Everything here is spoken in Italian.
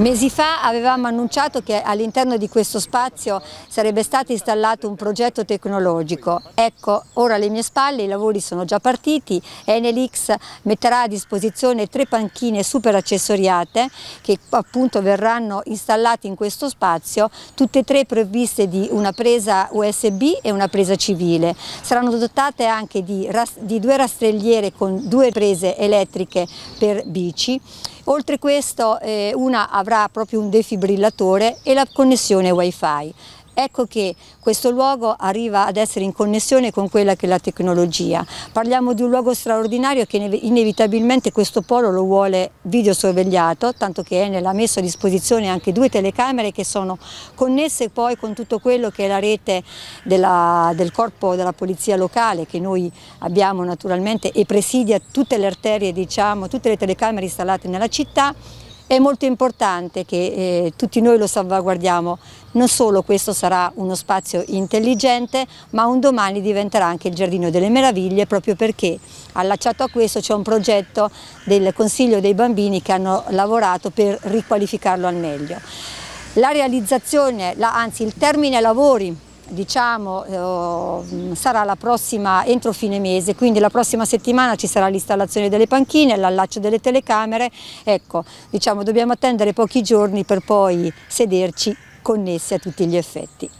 Mesi fa avevamo annunciato che all'interno di questo spazio sarebbe stato installato un progetto tecnologico. Ecco, ora alle mie spalle i lavori sono già partiti, Enelix metterà a disposizione tre panchine super accessoriate che appunto verranno installate in questo spazio, tutte e tre provviste di una presa USB e una presa civile. Saranno dotate anche di, di due rastrelliere con due prese elettriche per bici Oltre questo eh, una avrà proprio un defibrillatore e la connessione wifi. Ecco che questo luogo arriva ad essere in connessione con quella che è la tecnologia. Parliamo di un luogo straordinario che inevitabilmente questo polo lo vuole videosorvegliato, tanto che Enel ha messo a disposizione anche due telecamere che sono connesse poi con tutto quello che è la rete della, del corpo della polizia locale che noi abbiamo naturalmente e presidia tutte le arterie, diciamo, tutte le telecamere installate nella città è molto importante che eh, tutti noi lo salvaguardiamo, non solo questo sarà uno spazio intelligente, ma un domani diventerà anche il Giardino delle Meraviglie, proprio perché allacciato a questo c'è un progetto del Consiglio dei Bambini che hanno lavorato per riqualificarlo al meglio. La realizzazione, la, anzi il termine lavori diciamo, eh, oh, sarà la prossima entro fine mese, quindi la prossima settimana ci sarà l'installazione delle panchine, l'allaccio delle telecamere, ecco, diciamo, dobbiamo attendere pochi giorni per poi sederci connessi a tutti gli effetti.